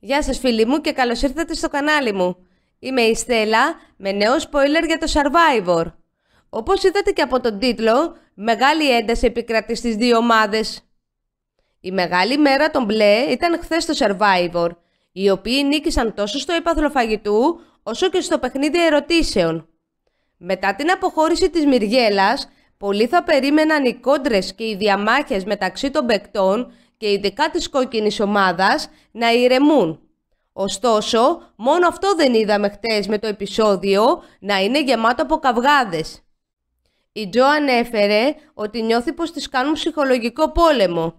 Γεια σας φίλοι μου και καλώς ήρθατε στο κανάλι μου. Είμαι η Στέλλα με νέο spoiler για το Survivor. Όπως είδατε και από τον τίτλο, μεγάλη ένταση επικρατεί στις δύο ομάδες. Η μεγάλη μέρα των μπλε ήταν χθες στο Survivor, οι οποίοι νίκησαν τόσο στο επαθλοφαγητού όσο και στο παιχνίδι ερωτήσεων. Μετά την αποχώρηση της Μυριέλλας, πολλοί θα περίμεναν οι κόντρες και οι διαμάχες μεταξύ των παικτών και οι δεκά της κόκκινης ομάδας να ηρεμούν. Ωστόσο, μόνο αυτό δεν είδαμε χτες με το επεισόδιο να είναι γεμάτο από καυγάδες. Η Τζο ανέφερε ότι νιώθει πως της κάνουν ψυχολογικό πόλεμο.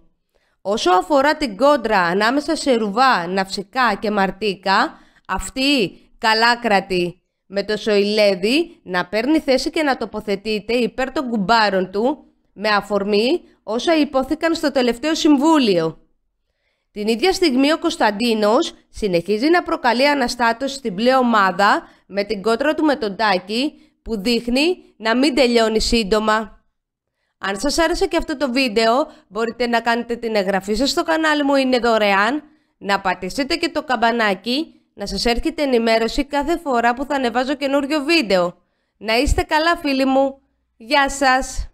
Όσο αφορά την κόντρα ανάμεσα σε Ρουβά, Ναυσικά και Μαρτίκα, αυτή καλά κράτη, με το Σοηλέδη να παίρνει θέση και να τοποθετείται υπέρ των κουμπάρων του με αφορμή όσα υπόθηκαν στο τελευταίο συμβούλιο. Την ίδια στιγμή ο Κωνσταντίνος συνεχίζει να προκαλεί αναστάτωση στην πλέον με την κότρα του με τον Τάκη που δείχνει να μην τελειώνει σύντομα. Αν σας άρεσε και αυτό το βίντεο μπορείτε να κάνετε την εγγραφή σας στο κανάλι μου είναι δωρεάν, να πατήσετε και το καμπανάκι να σας έρχεται ενημέρωση κάθε φορά που θα ανεβάζω καινούριο βίντεο. Να είστε καλά φίλοι μου. Γεια σας!